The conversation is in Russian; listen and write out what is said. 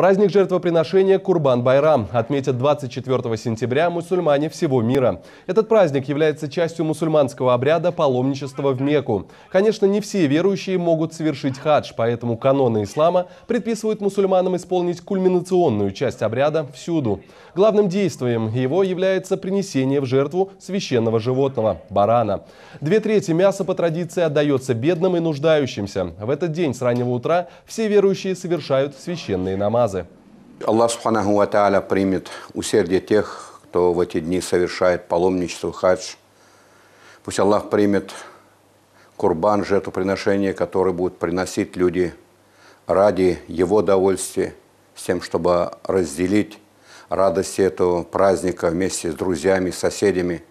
Праздник жертвоприношения Курбан-Байрам отметят 24 сентября мусульмане всего мира. Этот праздник является частью мусульманского обряда паломничества в Мекку. Конечно, не все верующие могут совершить хадж, поэтому каноны ислама предписывают мусульманам исполнить кульминационную часть обряда всюду. Главным действием его является принесение в жертву священного животного – барана. Две трети мяса по традиции отдается бедным и нуждающимся. В этот день с раннего утра все верующие совершают священные намазы намазы. Аллах Субханаху Ва Тааля примет усердие тех, кто в эти дни совершает паломничество, хадж. Пусть Аллах примет курбан, жертвоприношение, которое будут приносить люди ради Его довольствия, с тем, чтобы разделить радость этого праздника вместе с друзьями, соседями –